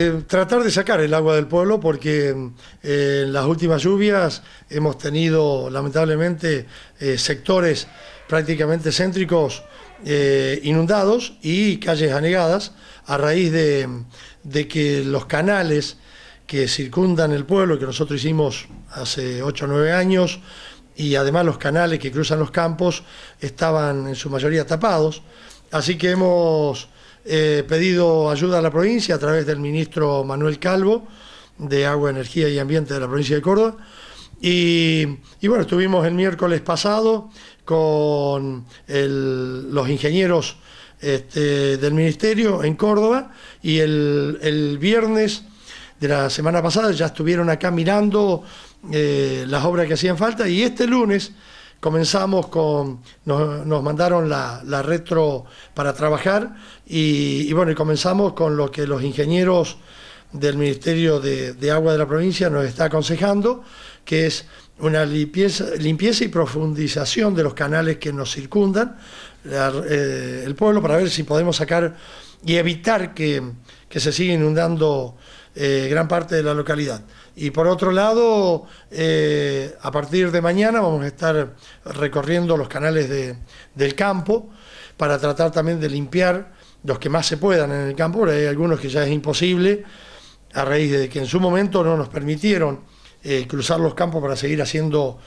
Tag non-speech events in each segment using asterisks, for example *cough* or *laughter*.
Eh, tratar de sacar el agua del pueblo porque eh, en las últimas lluvias hemos tenido lamentablemente eh, sectores prácticamente céntricos inundados y calles anegadas a raíz de, de, que los canales que circundan el pueblo, que nosotros hicimos hace 8 o 9 años, y además los canales que cruzan los campos estaban en su mayoría tapados. Así que hemos eh, pedido ayuda a la provincia a través del ministro Manuel Calvo de Agua, Energía y Ambiente de la provincia de Córdoba. Y, bueno, estuvimos el miércoles pasado con los ingenieros este, del ministerio en Córdoba y el, viernes de la semana pasada ya estuvieron acá mirando eh, las obras que hacían falta y este lunes comenzamos con, nos, mandaron la, retro para trabajar y, bueno, y comenzamos con lo que los ingenieros del Ministerio de, Agua de la provincia nos está aconsejando, que es una limpieza, limpieza y profundización de los canales que nos circundan eh, el pueblo para ver si podemos sacar y evitar que, se siga inundando eh, gran parte de la localidad. Y por otro lado, eh, a partir de mañana vamos a estar recorriendo los canales del campo para tratar también de limpiar los que más se puedan en el campo, hay algunos que ya es imposible, a raíz de que en su momento no nos permitieron eh, cruzar los campos para seguir haciendo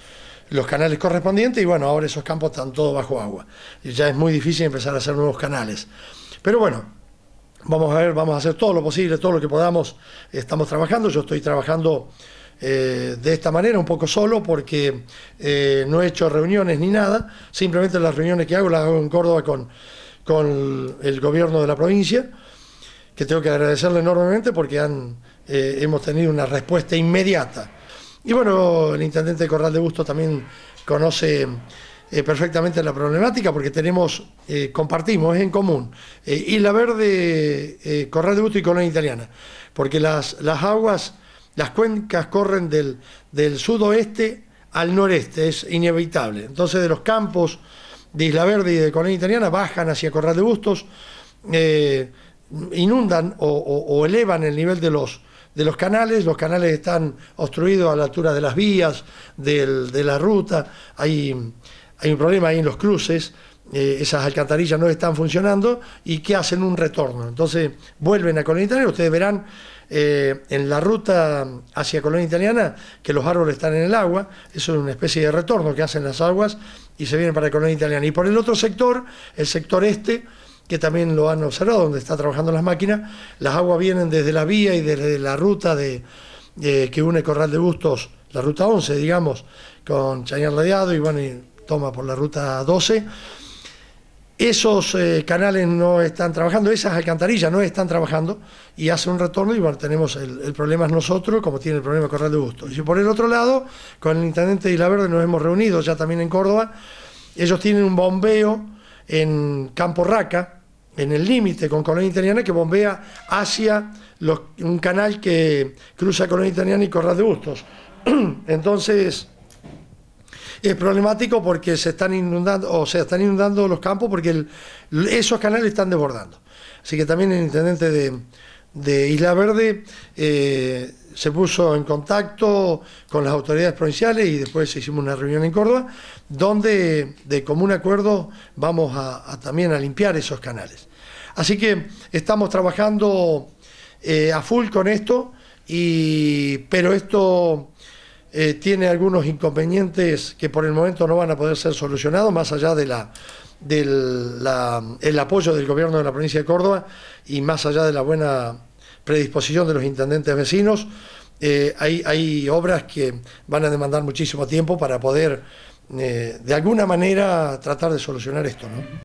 los canales correspondientes y bueno, ahora esos campos están todos bajo agua. Y ya es muy difícil empezar a hacer nuevos canales. Pero bueno, Vamos a ver, vamos a hacer todo lo posible, todo lo que podamos. Estamos trabajando, yo estoy trabajando eh, de esta manera, un poco solo, porque eh, no he hecho reuniones ni nada. Simplemente las reuniones que hago las hago en Córdoba con, con el gobierno de la provincia, que tengo que agradecerle enormemente porque han, eh, hemos tenido una respuesta inmediata. Y bueno, el intendente Corral de Busto también conoce eh, perfectamente la problemática porque tenemos, eh, compartimos, es en común, eh, Isla Verde, Corral de Bustos y Colonia Italiana, porque las, las aguas, las cuencas corren del, del sudoeste al noreste, es inevitable. Entonces de los campos de Isla Verde y de Colonia Italiana bajan hacia Corral de Bustos, inundan o, elevan el nivel de los, de los canales, los canales están obstruidos a la altura de las vías, de la ruta, hay hay un problema ahí en los cruces, eh, esas alcantarillas no están funcionando y que hacen un retorno. Entonces vuelven a Colonia Italiana, ustedes verán eh, en la ruta hacia Colonia Italiana que los árboles están en el agua, eso es una especie de retorno que hacen las aguas y se vienen para Colonia Italiana. Y por el otro sector, el sector este, que también lo han observado, donde están trabajando las máquinas, las aguas vienen desde la vía y desde la ruta de, eh, que une Corral de Bustos, la ruta 11, digamos, con Chañar Radiado y bueno, y, toma por la ruta 12. Esos eh, canales no están trabajando, esas alcantarillas no están trabajando y hace un retorno y bueno, tenemos el, problema es nosotros, como tiene el problema Corral de gustos. Y por el otro lado, con el intendente de Isla Verde nos hemos reunido ya también en Córdoba, ellos tienen un bombeo en Campo Raca, en el límite con Colonia Italiana, que bombea hacia un canal que cruza Colonia Italiana y Corral de Bustos. *clears throat* Entonces, es problemático porque se están inundando, o sea, están inundando los campos porque esos canales están desbordando. Así que también el intendente de, Isla Verde eh, se puso en contacto con las autoridades provinciales y después hicimos una reunión en Córdoba, donde de común acuerdo vamos a, también a limpiar esos canales. Así que estamos trabajando eh, a full con esto, y, pero esto eh, tiene algunos inconvenientes que por el momento no van a poder ser solucionados, más allá de la del el apoyo del gobierno de la provincia de Córdoba y más allá de la buena predisposición de los intendentes vecinos, eh, hay, obras que van a demandar muchísimo tiempo para poder, eh, de alguna manera, tratar de solucionar esto.